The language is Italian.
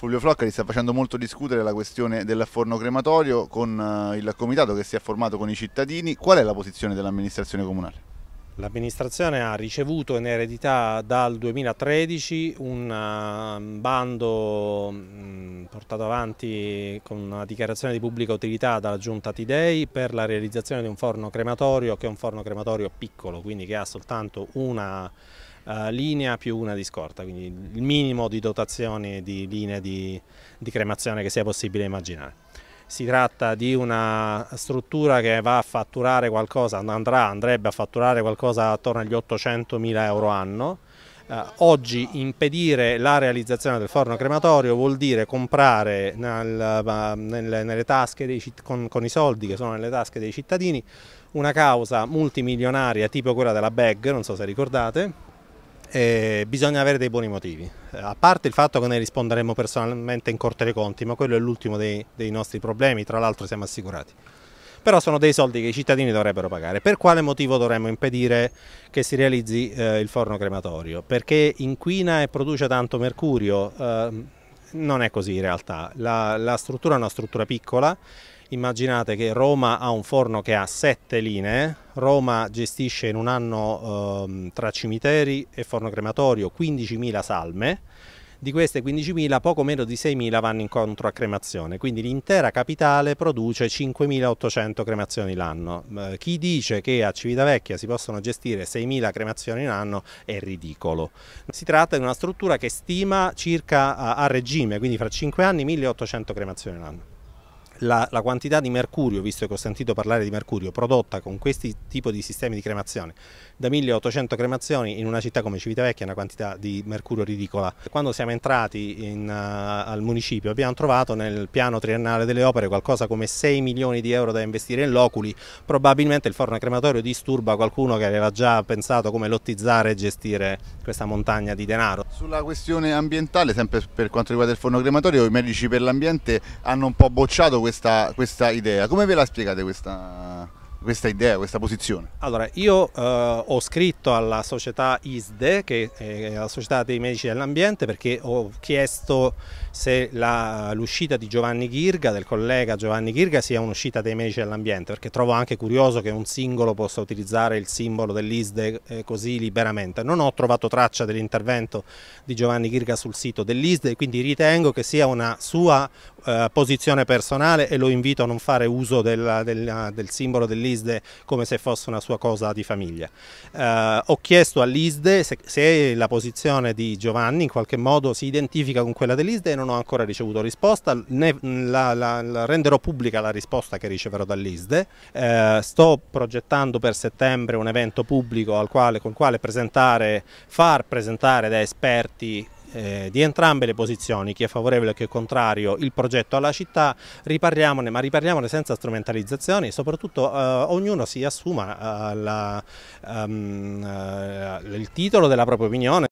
Fulvio Floccari sta facendo molto discutere la questione del forno crematorio con eh, il comitato che si è formato con i cittadini. Qual è la posizione dell'amministrazione comunale? L'amministrazione ha ricevuto in eredità dal 2013 un ehm, bando mm, portato avanti con una dichiarazione di pubblica utilità dalla giunta Tidei per la realizzazione di un forno crematorio che è un forno crematorio piccolo, quindi che ha soltanto una eh, linea più una di scorta, quindi il minimo di dotazioni di linee di, di cremazione che sia possibile immaginare si tratta di una struttura che va a fatturare qualcosa, andrà, andrebbe a fatturare qualcosa attorno agli 800 mila euro anno. Eh, oggi impedire la realizzazione del forno crematorio vuol dire comprare nel, nelle, nelle dei, con, con i soldi che sono nelle tasche dei cittadini una causa multimilionaria tipo quella della BEG, non so se ricordate, eh, bisogna avere dei buoni motivi. A parte il fatto che noi risponderemo personalmente in Corte dei Conti, ma quello è l'ultimo dei, dei nostri problemi, tra l'altro siamo assicurati però sono dei soldi che i cittadini dovrebbero pagare. Per quale motivo dovremmo impedire che si realizzi eh, il forno crematorio? Perché inquina e produce tanto mercurio. Eh, non è così in realtà, la, la struttura è una struttura piccola, immaginate che Roma ha un forno che ha sette linee, Roma gestisce in un anno eh, tra cimiteri e forno crematorio 15.000 salme, di queste 15.000, poco meno di 6.000 vanno incontro a cremazione, quindi l'intera capitale produce 5.800 cremazioni l'anno. Eh, chi dice che a Civitavecchia si possono gestire 6.000 cremazioni l'anno è ridicolo. Si tratta di una struttura che stima circa eh, a regime, quindi fra 5 anni 1.800 cremazioni l'anno la, la, quantità di mercurio, visto che ho sentito parlare di mercurio, prodotta con questi tipi di sistemi di cremazione, da 1800 cremazioni in una città come Civitavecchia è una quantità di mercurio ridicola. Quando siamo entrati in, uh, al municipio abbiamo trovato nel piano triennale delle opere qualcosa come 6 milioni di euro da investire in loculi, probabilmente il forno crematorio disturba qualcuno che aveva già pensato come lottizzare e gestire questa montagna di denaro. Sulla questione ambientale, sempre per quanto riguarda il forno crematorio, i medici per l'ambiente hanno un po' bocciato questo questa, questa idea? Come ve la spiegate questa questa idea, questa posizione? Allora, io eh, ho scritto alla società ISDE, che è la società dei medici dell'ambiente, perché ho chiesto se la, l'uscita di Giovanni Ghirga, del collega Giovanni Ghirga, sia un'uscita dei medici dell'ambiente, perché trovo anche curioso che un singolo possa utilizzare il simbolo dell'ISDE eh, così liberamente. Non ho trovato traccia dell'intervento di Giovanni Ghirga sul sito dell'ISDE, quindi ritengo che sia una sua eh, posizione personale e lo invito a non fare uso della, della, del simbolo dell'ISDE all'ISDE come se fosse una sua cosa di famiglia. Eh, ho chiesto all'ISDE se, se, la posizione di Giovanni in qualche modo si identifica con quella dell'ISDE e non ho ancora ricevuto risposta, ne, la, la, la renderò pubblica la risposta che riceverò dall'ISDE. Eh, sto progettando per settembre un evento pubblico quale, con il quale presentare, far presentare da esperti eh, di entrambe le posizioni, chi è favorevole e chi è contrario, il progetto alla città, riparliamone, ma riparliamone senza strumentalizzazioni e soprattutto eh, ognuno si assuma eh, la, um, il titolo della propria opinione.